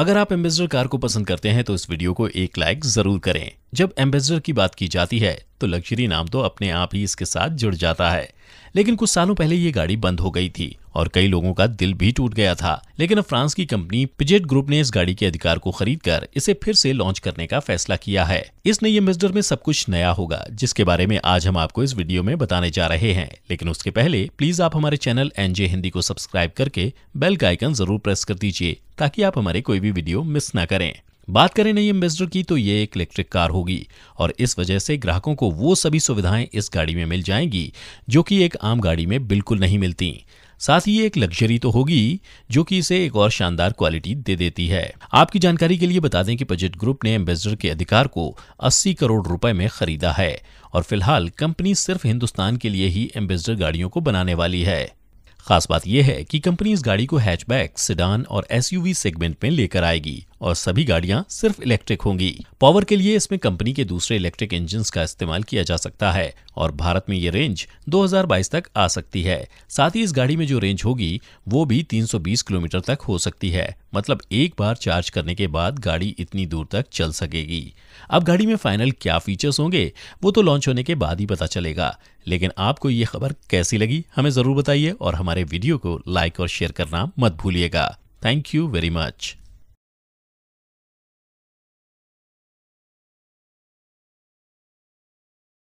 अगर आप ambassador car को पसंद करते हैं तो इस वीडियो को एक लाइक जरूर करें जब एम्बेसडर की बात की जाती है तो लग्जरी नाम तो अपने आप ही इसके साथ जुड़ जाता है लेकिन कुछ सालों पहले ये गाड़ी बंद हो गई थी और कई लोगों का दिल भी टूट गया था लेकिन अब फ्रांस की कंपनी पिजेट ग्रुप ने इस गाड़ी के अधिकार को खरीद कर इसे फिर से लॉन्च करने का फैसला किया है इस नई एम्बेसडर में सब कुछ नया होगा जिसके बारे में आज हम आपको इस वीडियो में बताने जा रहे हैं लेकिन उसके पहले प्लीज आप हमारे चैनल एनजे हिंदी को सब्सक्राइब करके बेल का आइकन जरूर प्रेस कर दीजिए ताकि आप हमारे कोई भी वीडियो मिस ना करें बात करें नई एम्बेसडर की तो ये एक इलेक्ट्रिक कार होगी और इस वजह से ग्राहकों को वो सभी सुविधाएं इस गाड़ी में मिल जाएंगी जो कि एक आम गाड़ी में बिल्कुल नहीं मिलती साथ ही एक लग्जरी तो होगी जो कि इसे एक और शानदार क्वालिटी दे देती है आपकी जानकारी के लिए बता दें कि बजट ग्रुप ने एम्बेसडर के अधिकार को 80 करोड़ रुपए में खरीदा है और फिलहाल कंपनी सिर्फ हिंदुस्तान के लिए ही एम्बेसडर गाड़ियों को बनाने वाली है खास बात यह है कि कंपनी इस गाड़ी को हैचबैक सिडान और एसयूवी सेगमेंट में लेकर आएगी और सभी गाड़ियां सिर्फ इलेक्ट्रिक होंगी पावर के लिए इसमें कंपनी के दूसरे इलेक्ट्रिक इंजन का इस्तेमाल किया जा सकता है और भारत में ये रेंज 2022 तक आ सकती है साथ ही इस गाड़ी में जो रेंज होगी वो भी 320 किलोमीटर तक हो सकती है मतलब एक बार चार्ज करने के बाद गाड़ी इतनी दूर तक चल सकेगी अब गाड़ी में फाइनल क्या फीचर्स होंगे वो तो लॉन्च होने के बाद ही पता चलेगा लेकिन आपको ये खबर कैसी लगी हमें ज़रूर बताइए और हमारे वीडियो को लाइक और शेयर करना मत भूलिएगा थैंक यू वेरी मच